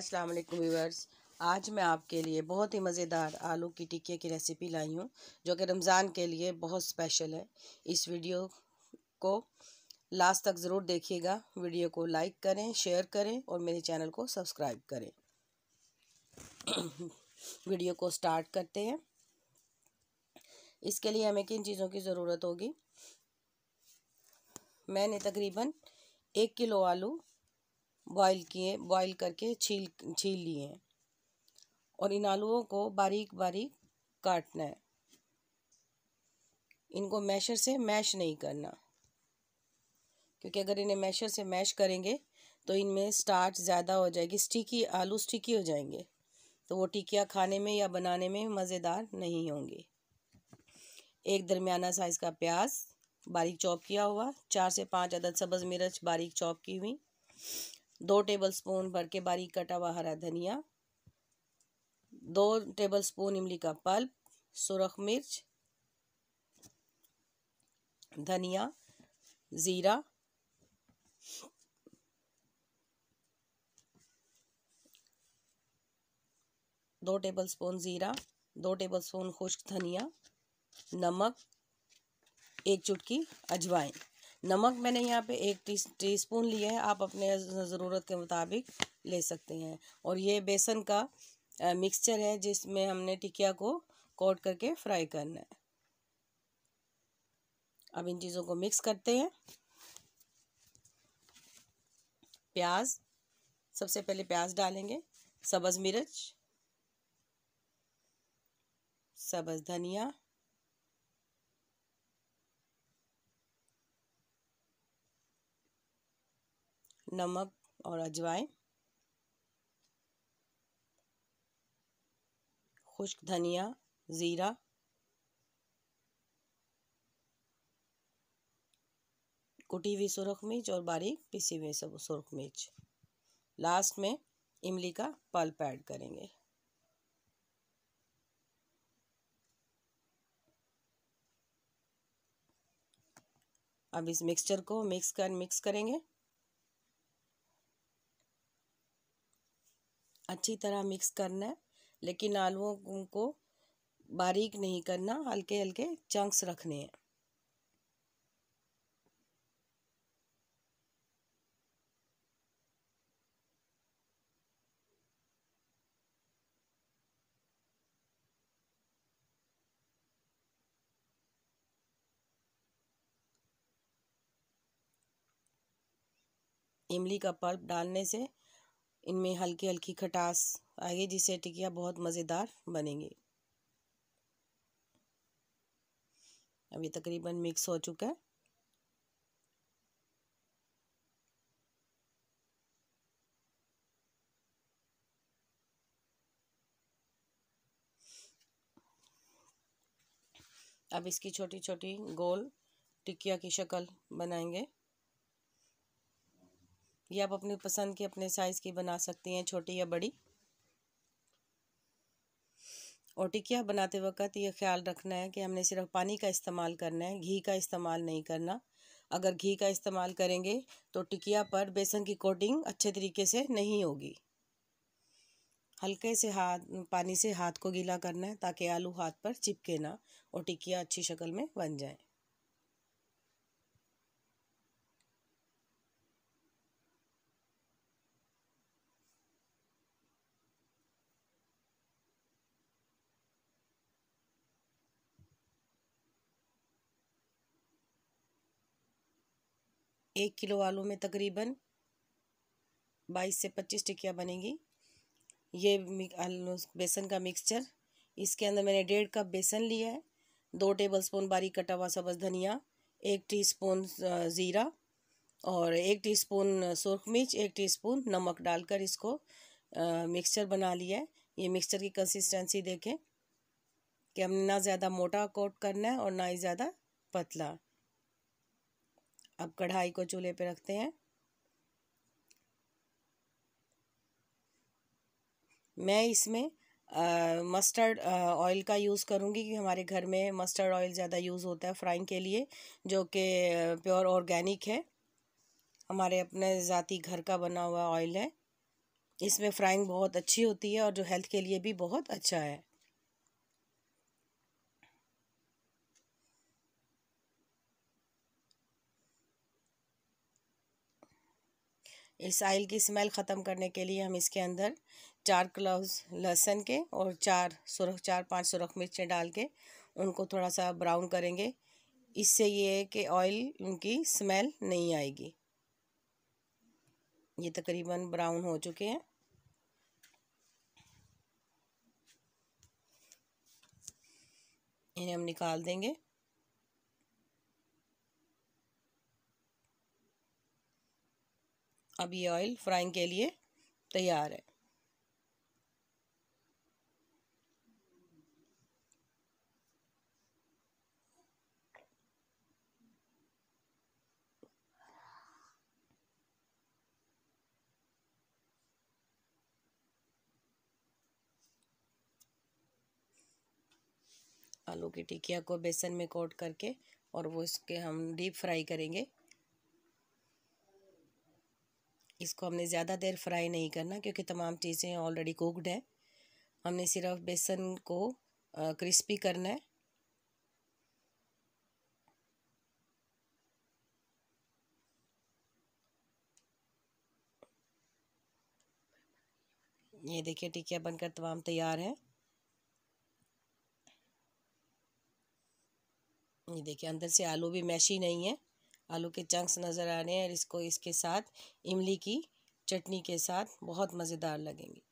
अस्सलाम वालेकुम व्यूवर्स आज मैं आपके लिए बहुत ही मज़ेदार आलू की टिक्की की रेसिपी लाई हूँ जो कि रमज़ान के लिए बहुत स्पेशल है इस वीडियो को लास्ट तक ज़रूर देखिएगा वीडियो को लाइक करें शेयर करें और मेरे चैनल को सब्सक्राइब करें वीडियो को स्टार्ट करते हैं इसके लिए हमें किन चीज़ों की ज़रूरत होगी मैंने तकरीबन एक किलो आलू बॉईल किए बॉईल करके छील छील लिए और इन आलुओं को बारीक बारीक काटना है इनको मैशर से मैश नहीं करना क्योंकि अगर इन्हें मैशर से मैश करेंगे तो इनमें स्टार्च ज़्यादा हो जाएगी स्टिकी आलू स्टिकी हो जाएंगे तो वो टिकिया खाने में या बनाने में मज़ेदार नहीं होंगे एक दरमियाना साइज़ का प्याज बारीक चॉप किया हुआ चार से पाँच अदद सब्ज़ मिर्च बारीक चॉप की हुई दो टेबलस्पून भर के बारीक कटा हुआ हरा धनिया दो टेबलस्पून इमली का पल्प सुरख मिर्च धनिया ज़ीरा दो टेबलस्पून ज़ीरा दो टेबलस्पून खुश्क धनिया नमक एक चुटकी अजवाइन नमक मैंने यहाँ पे एक टी टीस्पून लिया है आप अपने ज़रूरत के मुताबिक ले सकते हैं और ये बेसन का मिक्सचर है जिसमें हमने टिकिया को कोट करके फ्राई करना है अब इन चीज़ों को मिक्स करते हैं प्याज सबसे पहले प्याज डालेंगे सब्ज़ मिर्च सब्ज़ धनिया नमक और अजवाइन खुश्क धनिया ज़ीरा कुटी हुई सुरख मिर्च और बारीक पिसी हुई सब सुरख मिर्च लास्ट में इमली का पल्प ऐड करेंगे अब इस मिक्सचर को मिक्स कर मिक्स करेंगे अच्छी तरह मिक्स करना है लेकिन आलुओं को बारीक नहीं करना हल्के हल्के चंक्स रखने हैं इमली का पल्प डालने से इनमें हल्की हल्की खटास आएगी जिससे टिकिया बहुत मज़ेदार बनेंगी अब ये तकरीबन मिक्स हो चुका है अब इसकी छोटी छोटी गोल टिकिया की शक्ल बनाएंगे ये आप अपनी पसंद की अपने साइज़ की बना सकती हैं छोटी या बड़ी और टिकिया बनाते वक्त ये ख्याल रखना है कि हमने सिर्फ पानी का इस्तेमाल करना है घी का इस्तेमाल नहीं करना अगर घी का इस्तेमाल करेंगे तो टिकिया पर बेसन की कोटिंग अच्छे तरीके से नहीं होगी हल्के से हाथ पानी से हाथ को गीला करना है ताकि आलू हाथ पर चिपके ना और टिकिया अच्छी शक्ल में बन जाए एक किलो आलू में तकरीबन बाईस से पच्चीस टिकिया बनेगी ये बेसन का मिक्सचर इसके अंदर मैंने डेढ़ कप बेसन लिया है दो टेबल स्पून बारीक कटा हुआ सबज धनिया एक टीस्पून ज़ीरा और एक टीस्पून सुरख मिर्च एक टीस्पून नमक डालकर इसको मिक्सचर बना लिया है ये मिक्सचर की कंसिस्टेंसी देखें कि हमने ना ज़्यादा मोटा कोट करना है और ना ही ज़्यादा पतला अब कढ़ाई को चूल्हे पे रखते हैं मैं इसमें मस्टर्ड ऑयल का यूज़ करूँगी कि हमारे घर में मस्टर्ड ऑयल ज़्यादा यूज़ होता है फ्राइंग के लिए जो कि प्योर ऑर्गेनिक है हमारे अपने ज़ाती घर का बना हुआ ऑयल है इसमें फ्राइंग बहुत अच्छी होती है और जो हेल्थ के लिए भी बहुत अच्छा है इस आयल की स्मेल ख़त्म करने के लिए हम इसके अंदर चार क्लव्स लहसन के और चार सुरख चार पांच सुरख मिर्चें डाल के उनको थोड़ा सा ब्राउन करेंगे इससे ये है कि ऑयल उनकी स्मेल नहीं आएगी ये तकरीबन ब्राउन हो चुके हैं इन्हें हम निकाल देंगे अब ये ऑयल फ्राइंग के लिए तैयार है आलू की टिकिया को बेसन में कोट करके और वो इसके हम डीप फ्राई करेंगे इसको हमने ज़्यादा देर फ्राई नहीं करना क्योंकि तमाम चीज़ें ऑलरेडी कुकड हैं हमने सिर्फ बेसन को क्रिस्पी करना है ये देखिए टिकिया बनकर तमाम तैयार है ये देखिए अंदर से आलू भी मैशी नहीं है आलू के चंक्स नज़र आ रहे हैं और इसको इसके साथ इमली की चटनी के साथ बहुत मज़ेदार लगेंगे